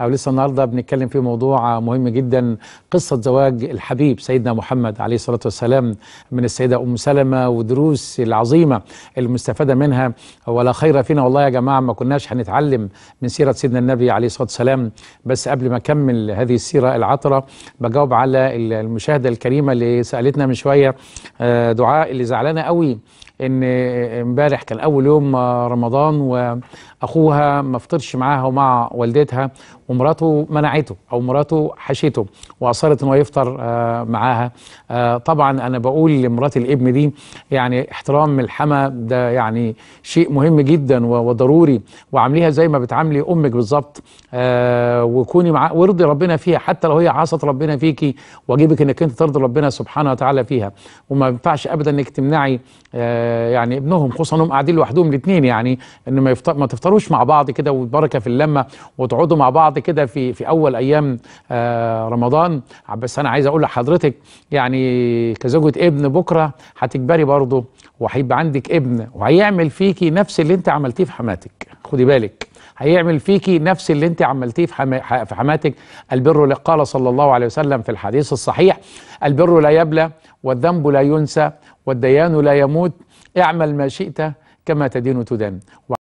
او لسه النهارده بنتكلم في موضوع مهم جدا قصه زواج الحبيب سيدنا محمد عليه الصلاه والسلام من السيده ام سلمه ودروس العظيمه المستفاده منها ولا خير فينا والله يا جماعه ما كناش هنتعلم من سيره سيدنا النبي عليه الصلاه والسلام بس قبل ما اكمل هذه السيره العطره بجاوب على المشاهده الكريمه اللي سالتنا من شويه آه، دعاء اللي زعلانه قوي ان امبارح كان اول يوم رمضان واخوها ما فطرش معاها ومع والدتها ومراته منعته او مراته حشيته واصرت ان هو يفطر آه، معاها آه، طبعا انا بقول لمرات الابن دي يعني احترام الحما ده يعني شيء مهم جدا وضروري وعامليها زي ما بتعاملي امك بالظبط آه، وكوني مع وارضي ربنا فيها حتى لو هي عصت ربنا فيكي واجبك انك انت ترضي ربنا سبحانه وتعالى فيها وما ينفعش ابدا انك تمنعي يعني ابنهم خصوصا انهم قاعدين لوحدهم الاثنين يعني ان ما, يفطر ما تفطروش مع بعض كده والبركه في اللمه وتقعدوا مع بعض كده في في اول ايام آه، رمضان بس انا عايز اقول لحضرتك يعني كزوجة ابن بكره هتكبري برضه وهيبقى عندك ابن وهيعمل فيكي نفس اللي انت عملتيه في حماتك خدي بالك هيعمل فيكي نفس اللي انت عملتيه في حماتك البر قال صلى الله عليه وسلم في الحديث الصحيح البر لا يبلى والذنب لا ينسى والديان لا يموت اعمل ما شئت كما تدين تدان